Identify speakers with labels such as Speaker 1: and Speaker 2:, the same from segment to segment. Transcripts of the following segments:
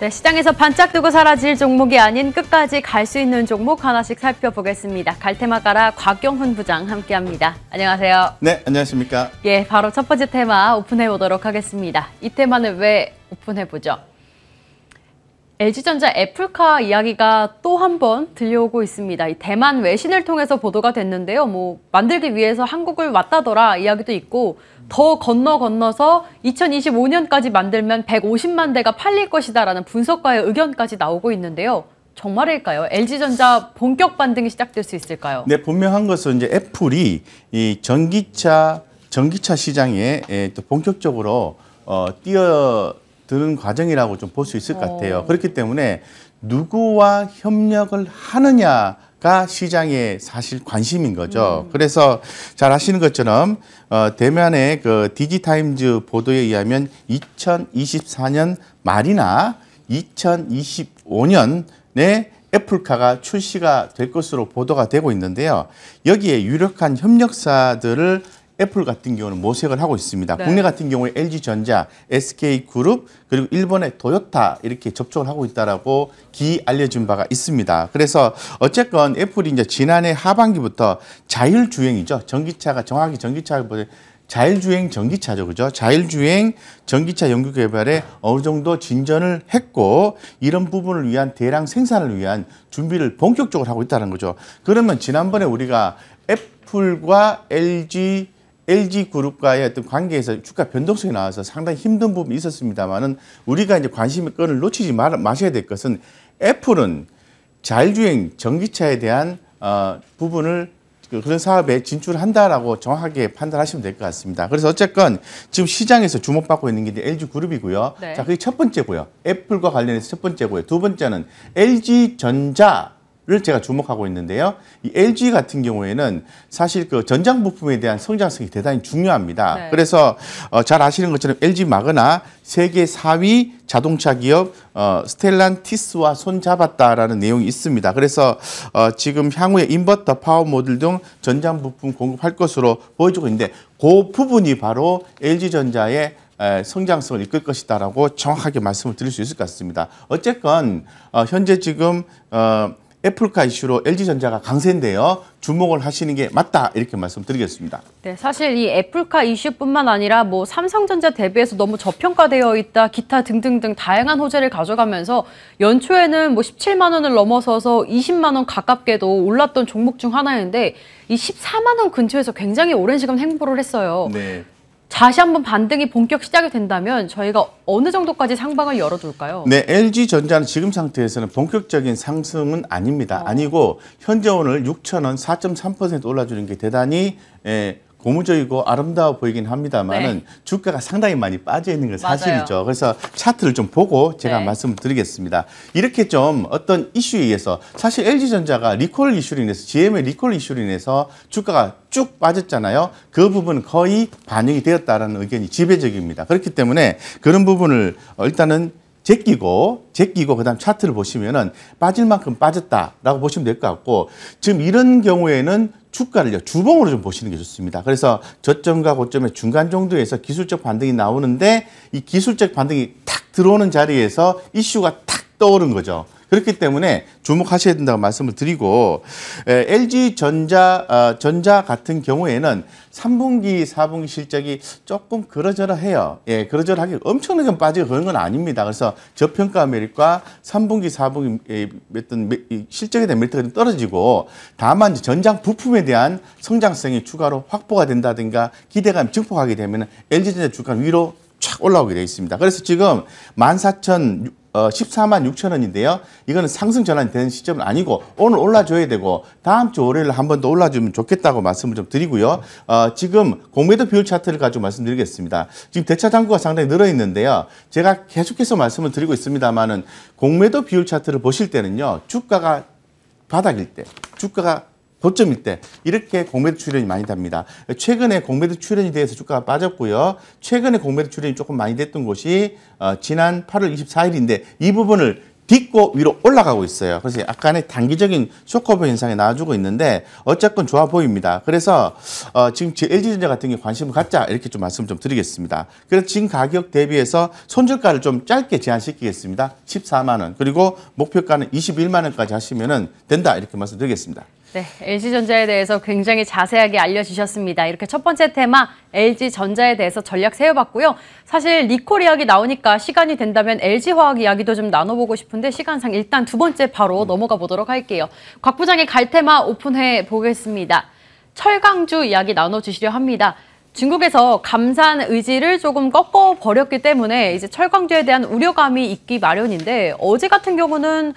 Speaker 1: 네, 시장에서 반짝 뜨고 사라질 종목이 아닌 끝까지 갈 수 있는 종목 하나씩 살펴보겠습니다. 갈테마 가라 곽경훈 부장 함께합니다. 안녕하세요.
Speaker 2: 네, 안녕하십니까.
Speaker 1: 예, 바로 첫 번째 테마 오픈해 보도록 하겠습니다. 이 테마는 왜 오픈해 보죠? LG전자 애플카 이야기가 또 한 번 들려오고 있습니다. 대만 외신을 통해서 보도가 됐는데요. 뭐 만들기 위해서 한국을 왔다더라 이야기도 있고 더 건너 건너서 2025년까지 만들면 150만 대가 팔릴 것이다라는 분석가의 의견까지 나오고 있는데요. 정말일까요? LG전자 본격 반등이 시작될 수 있을까요?
Speaker 2: 네, 분명한 것은 이제 애플이 이 전기차 전기차 시장에 또 본격적으로 어, 뛰어 드는 과정이라고 좀 볼 수 있을 것 같아요. 오. 어. 그렇기 때문에 누구와 협력을 하느냐 가 시장에 사실 관심인 거죠. 음. 그래서 잘 아시는 것처럼 어, 대면의 그 디지타임즈 보도에 의하면 2024년 말이나 2025년에 애플카가 출시가 될 것으로 보도가 되고 있는데요. 여기에 유력한 협력사들을 애플 같은 경우는 모색을 하고 있습니다. 네. 국내 같은 경우에 LG전자, SK그룹 그리고 일본의 도요타 이렇게 접촉을 하고 있다라고 기 알려진 바가 있습니다. 그래서 어쨌건 애플이 이제 지난해 하반기부터 자율주행이죠. 전기차가 정확히 전기차보다 자율주행 전기차죠, 그죠? 자율주행 전기차 연구 개발에 어느 정도 진전을 했고 이런 부분을 위한 대량 생산을 위한 준비를 본격적으로 하고 있다는 거죠. 그러면 지난번에 우리가 애플과 LG LG 그룹과의 어떤 관계에서 주가 변동성이 나와서 상당히 힘든 부분이 있었습니다만은 우리가 이제 관심의 끈을 놓치지 마, 마셔야 될 것은 애플은 자율주행 전기차에 대한 어, 부분을 그, 그런 사업에 진출한다라고 정확하게 판단하시면 될 것 같습니다. 그래서 어쨌건 지금 시장에서 주목받고 있는 게 LG 그룹이고요. 네. 자, 그게 첫 번째고요. 애플과 관련해서 첫 번째고요. 두 번째는 LG 전자 를 제가 주목하고 있는데요. 이 LG 같은 경우에는 사실 그 전장 부품에 대한 성장성이 대단히 중요합니다. 네. 그래서 어, 잘 아시는 것처럼 LG 마그나 세계 4위 자동차 기업 어, 스텔란티스와 손잡았다라는 내용이 있습니다. 그래서 어, 지금 향후에 인버터, 파워 모듈 등 전장 부품 공급할 것으로 보여지고 있는데 그 부분이 바로 LG전자의 성장성을 이끌 것이다라고 정확하게 말씀을 드릴 수 있을 것 같습니다. 어쨌건 어, 현재 지금 어, 애플카 이슈로 LG전자가 강세인데요. 주목을 하시는 게 맞다 이렇게 말씀드리겠습니다.
Speaker 1: 네, 사실 이 애플카 이슈뿐만 아니라 뭐 삼성전자 대비해서 너무 저평가되어 있다, 기타 등등등 다양한 호재를 가져가면서 연초에는 뭐 17만 원을 넘어서서 20만 원 가깝게도 올랐던 종목 중 하나인데 이 14만 원 근처에서 굉장히 오랜 시간 행보를 했어요. 네. 다시 한번 반등이 본격 시작이 된다면 저희가 어느 정도까지 상방을 열어둘까요? 네,
Speaker 2: LG전자는 지금 상태에서는 본격적인 상승은 아닙니다. 어. 아니고 현재 오늘 6 0원4.3% 올라주는 게 대단히 에, 예, 고무적이고 아름다워 보이긴 합니다만은 네. 주가가 상당히 많이 빠져 있는 건 그 사실이죠. 맞아요. 그래서 차트를 좀 보고 제가 네. 말씀드리겠습니다. 을 이렇게 좀 어떤 이슈에 의해서 사실 LG전자가 리콜 이슈로 인해서 GM의 리콜 이슈로 인해서 주가가 쭉 빠졌잖아요. 그 부분 거의 반영이 되었다는 의견이 지배적입니다. 그렇기 때문에 그런 부분을 어, 일단은 제끼고 제끼고 그다음 차트를 보시면은 빠질 만큼 빠졌다라고 보시면 될 것 같고 지금 이런 경우에는 주가를요 주봉으로 좀 보시는 게 좋습니다. 그래서 저점과 고점의 중간 정도에서 기술적 반등이 나오는데 이 기술적 반등이 탁 들어오는 자리에서 이슈가 탁 떠오른 거죠. 그렇기 때문에 주목하셔야 된다고 말씀을 드리고 에, LG전자 어, 전자 같은 경우에는 3분기, 4분기 실적이 조금 그러저러 해요. 예, 그러저러하게 엄청나게 빠지고 그런 건 아닙니다. 그래서 저평가 매력과 3분기, 4분기 어떤 실적에 대한 메리트가 좀 떨어지고 다만 전장 부품에 대한 성장성이 추가로 확보가 된다든가 기대감 증폭하게 되면 LG전자 주가 위로 촥 올라오게 되어 있습니다. 그래서 지금 14,000 14만 어, 6천 원인데요. 이거는 상승 전환이 되는 시점은 아니고 오늘 올라줘야 되고 다음 주 월요일에 한 번 더 올라주면 좋겠다고 말씀을 좀 드리고요. 어, 지금 공매도 비율 차트를 가지고 말씀드리겠습니다. 지금 대차 장구가 상당히 늘어 있는데요. 제가 계속해서 말씀을 드리고 있습니다만은 공매도 비율 차트를 보실 때는요. 주가가 바닥일 때, 주가가 고점일 때 이렇게 공매도 출연이 많이 됩니다 최근에 공매도 출현에 대해서 주가가 빠졌고요. 최근에 공매도 출현이 조금 많이 됐던 곳이 어, 지난 8월 24일인데 이 부분을 딛고 위로 올라가고 있어요. 그래서 약간의 단기적인 쇼커브 현상이 나와주고 있는데 어쨌건 좋아 보입니다. 그래서 어 지금 제 LG전자 같은 게 관심을 갖자 이렇게 좀 말씀 을좀 드리겠습니다. 그래서 지금 가격 대비해서 손절가를 좀 짧게 제한시키겠습니다. 14만 원 그리고 목표가는 21만 원까지 하시면 된다 이렇게 말씀드리겠습니다.
Speaker 1: 네, LG전자에 대해서 굉장히 자세하게 알려주셨습니다. 이렇게 첫 번째 테마 LG전자에 대해서 전략 세워봤고요. 사실 리콜 이야기 나오니까 시간이 된다면 LG화학 이야기도 좀 나눠보고 싶은데 근데 시간상 일단 두 번째 바로 넘어가 보도록 할게요. 곽 부장의 갈테마 오픈해 보겠습니다. 철강주 이야기 나눠주시려 합니다. 중국에서 감산 의지를 조금 꺾어버렸기 때문에 이제 철강주에 대한 우려감이 있기 마련인데 어제 같은 경우는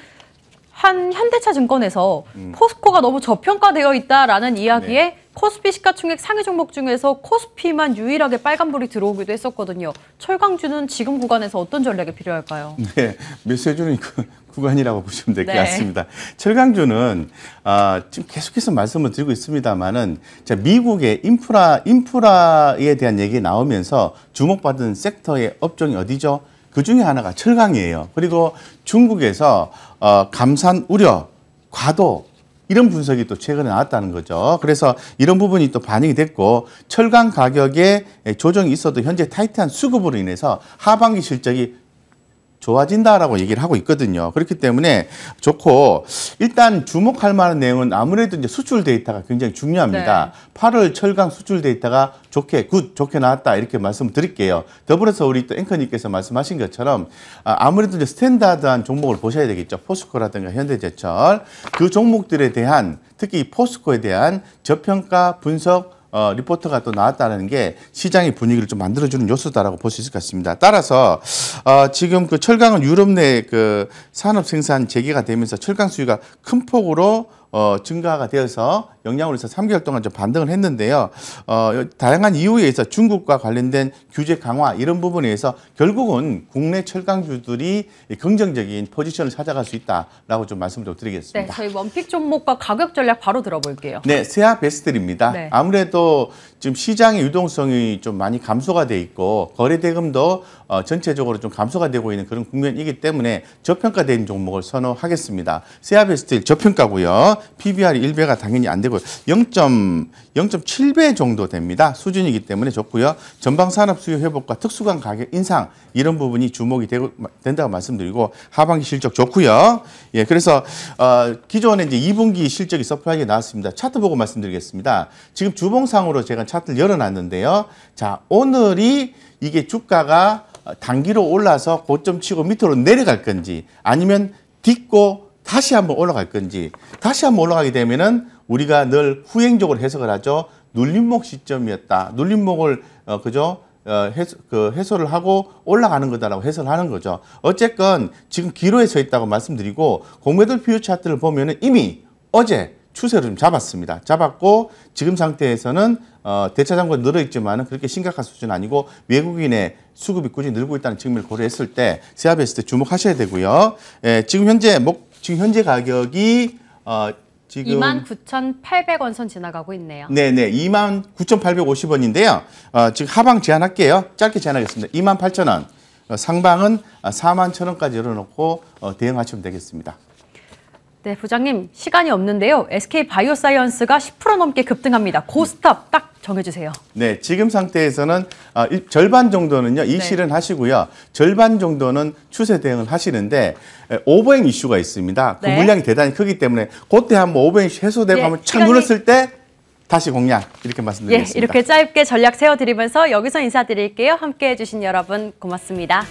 Speaker 1: 한 현대차증권에서 음. 포스코가 너무 저평가되어 있다라는 이야기에 네. 코스피 시가총액 상위 종목 중에서 코스피만 유일하게 빨간불이 들어오기도 했었거든요. 철강주는 지금 구간에서 어떤 전략이 필요할까요?
Speaker 2: 네, 매수해는그 구간이라고 보시면 될것 네. 같습니다. 철강주는 아, 지금 계속해서 말씀을 드리고 있습니다만은 미국의 인프라 인프라에 대한 얘기 나오면서 주목받은 섹터의 업종이 어디죠? 그 중에 하나가 철강이에요. 그리고 중국에서 어, 감산 우려, 과도 이런 분석이 또 최근에 나왔다는 거죠. 그래서 이런 부분이 또 반영이 됐고 철강 가격에 조정이 있어도 현재 타이트한 수급으로 인해서 하반기 실적이 좋아진다라고 얘기를 하고 있거든요. 그렇기 때문에 좋고 일단 주목할 만한 내용은 아무래도 이제 수출 데이터가 굉장히 중요합니다. 네. 8월 철강 수출 데이터가 좋게 굿 좋게 나왔다 이렇게 말씀드릴게요. 더불어서 우리 또 앵커님께서 말씀하신 것처럼 아, 아무래도 이제 스탠다드한 종목을 보셔야 되겠죠. 포스코라든가 현대제철 그 종목들에 대한 특히 포스코에 대한 저평가 분석 어, 리포트가 또 나왔다는 게 시장의 분위기를 좀 만들어주는 요소다라고 볼 수 있을 것 같습니다. 따라서 어, 지금 그 철강은 유럽 내 그 산업 생산 재개가 되면서 철강 수요가 큰 폭으로 어, 증가가 되어서 영향으로 해서 3개월 동안 좀 반등을 했는데요. 어, 다양한 이유에 의해서 중국과 관련된 규제 강화 이런 부분에 의해서 결국은 국내 철강주들이 긍정적인 포지션을 찾아갈 수 있다라고 좀 말씀을 좀 드리겠습니다. 네, 저희
Speaker 1: 원픽 종목과 가격 전략 바로 들어볼게요. 네,
Speaker 2: 세아 베스트입니다. 네. 아무래도 지금 시장의 유동성이 좀 많이 감소가 돼 있고 거래 대금도 어, 전체적으로 좀 감소가 되고 있는 그런 국면이기 때문에 저평가된 종목을 선호하겠습니다. 세아베스틸 저평가고요. PBR 1배가 당연히 안 되고 0 0 0.7배 정도 됩니다. 수준이기 때문에 좋고요. 전방 산업 수요 회복과 특수관 가격 인상 이런 부분이 주목이 되고, 된다고 말씀드리고 하반기 실적 좋고요. 예, 그래서 어, 기존에 이제 2분기 실적이 서프라이즈 나왔습니다. 차트 보고 말씀드리겠습니다. 지금 주봉상으로 제가 차트를 열어놨는데요. 자, 오늘이 이게 주가가 단기로 올라서 고점 치고 밑으로 내려갈 건지 아니면 딛고 다시 한번 올라갈 건지 다시 한번 올라가게 되면은 우리가 늘 후행적으로 해석을 하죠. 눌림목 시점이었다. 눌림목을 어, 그죠? 어, 해소, 그 해소를 하고 올라가는 거다라고 해석을 하는 거죠. 어쨌건 지금 기로에 서 있다고 말씀드리고 공매도 비유 차트를 보면은 이미 어제 추세를 좀 잡았습니다. 잡았고 지금 상태에서는 어, 대차장과 늘어 있지만 그렇게 심각한 수준은 아니고 외국인의 수급이 꾸준히 늘고 있다는 측면을 고려했을 때 세아베스 때 주목하셔야 되고요. 예, 지금 현재 목 지금 현재 가격이 어 지금
Speaker 1: 29,800원 선 지나가고 있네요.
Speaker 2: 네, 네. 29,850원인데요. 어, 지금 하방 제한할게요. 짧게 제한하겠습니다. 28,000원. 어, 상방은 41,000원까지 어, 열어놓고 어, 대응하시면 되겠습니다.
Speaker 1: 네, 부장님 시간이 없는데요. SK 바이오사이언스가 10% 넘게 급등합니다. 고스톱 딱 정해주세요.
Speaker 2: 네, 지금 상태에서는 아, 일, 절반 정도는요 이 네. 실은 하시고요, 절반 정도는 추세 대응을 하시는데 에, 오버행 이슈가 있습니다. 그 네. 물량이 대단히 크기 때문에 그때 한번 오버행 해소되고 예, 하면 착 시간이... 눌렀을 때. 다시 공략 이렇게 말씀드리겠습니다. 예, 이렇게
Speaker 1: 짧게 전략 세워드리면서 여기서 인사드릴게요. 함께해 주신 여러분 고맙습니다.